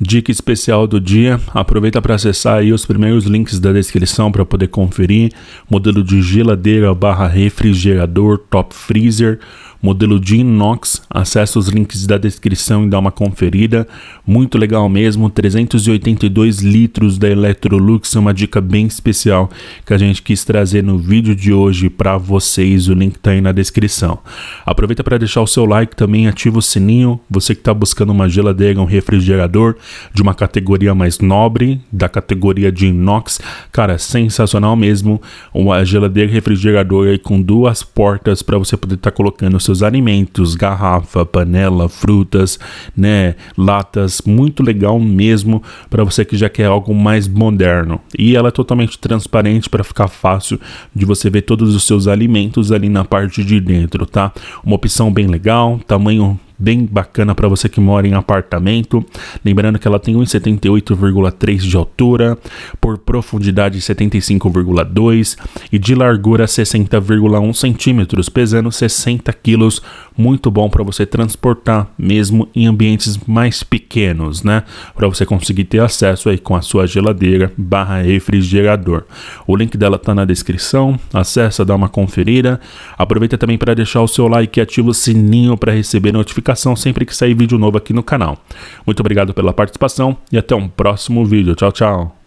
Dica especial do dia: aproveita para acessar aí os primeiros links da descrição para poder conferir. Modelo de geladeira barra refrigerador top freezer, modelo de inox. Acesse os links da descrição e dá uma conferida. Muito legal mesmo. 382 litros da Electrolux, é uma dica bem especial que a gente quis trazer no vídeo de hoje para vocês. O link está aí na descrição. Aproveita para deixar o seu like também, ativa o sininho. Você que está buscando uma geladeira, um refrigerador de uma categoria mais nobre, da categoria de inox. Cara, sensacional mesmo. Uma geladeira refrigerador aí com duas portas para você poder estar tá colocando seus alimentos, garrafa, panela, frutas, né, latas, muito legal mesmo para você que já quer algo mais moderno. E ela é totalmente transparente para ficar fácil de você ver todos os seus alimentos ali na parte de dentro, tá? Uma opção bem legal, tamanho bem bacana para você que mora em apartamento. Lembrando que ela tem 1,78,3 de altura, por profundidade 75,2 e de largura 60,1 centímetros, pesando 60 quilos muito bom para você transportar mesmo em ambientes mais pequenos, né? Para você conseguir ter acesso aí com a sua geladeira barra refrigerador. O link dela tá na descrição, acessa, dá uma conferida. Aproveita também para deixar o seu like e ativa o sininho para receber notificação sempre que sair vídeo novo aqui no canal. Muito obrigado pela participação e até um próximo vídeo. Tchau, tchau.